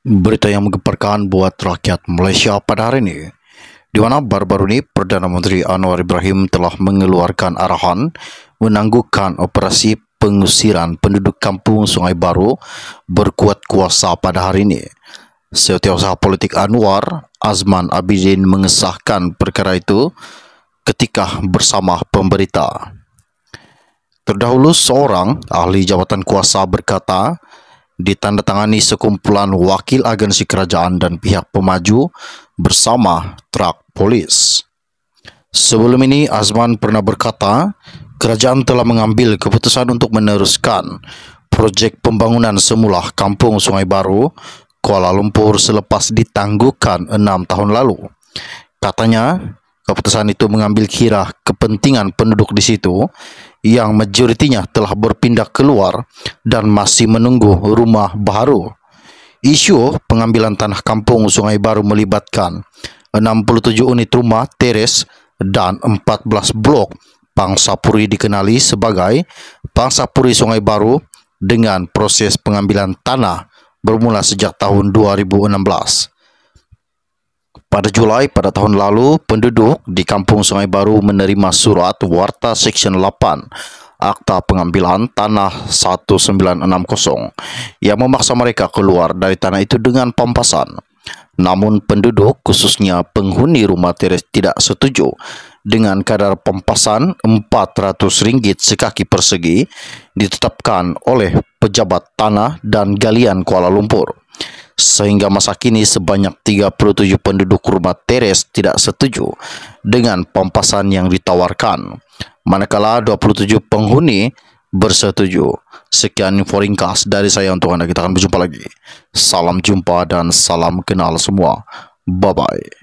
Berita yang menggemparkan buat rakyat Malaysia pada hari ini di mana baru-baru ini Perdana Menteri Anwar Ibrahim telah mengeluarkan arahan menangguhkan operasi pengusiran penduduk kampung Sungai Baru berkuat kuasa pada hari ini. Setiausaha politik Anwar Azman Abidin mengesahkan perkara itu ketika bersama pemberita. Terdahulu seorang ahli jabatan kuasa berkata, ditandatangani sekumpulan wakil agensi kerajaan dan pihak pemaju bersama trak polis. Sebelum ini, Azman pernah berkata, kerajaan telah mengambil keputusan untuk meneruskan projek pembangunan semula Kampung Sungai Baru, Kuala Lumpur selepas ditangguhkan enam tahun lalu. Katanya, keputusan itu mengambil kira kepentingan penduduk di situ, yang majoritinya telah berpindah keluar dan masih menunggu rumah baru. Isu pengambilan tanah kampung Sungai Baru melibatkan 67 unit rumah teres dan 14 blok Pangsapuri dikenali sebagai Pangsapuri Sungai Baru dengan proses pengambilan tanah bermula sejak tahun 2016. Pada Julai pada tahun lalu, penduduk di Kampung Sungai Baru menerima surat Warta Section 8 Akta Pengambilan Tanah 1960 yang memaksa mereka keluar dari tanah itu dengan pampasan. Namun penduduk, khususnya penghuni rumah teres tidak setuju dengan kadar pampasan RM400 sekaki persegi ditetapkan oleh pejabat tanah dan galian Kuala Lumpur sehingga masa kini sebanyak 37 penduduk rumah teres tidak setuju dengan pampasan yang ditawarkan. Manakala 27 penghuni bersetuju. Sekian info ringkas dari saya untuk anda. Kita akan berjumpa lagi. Salam jumpa dan salam kenal semua. Bye-bye.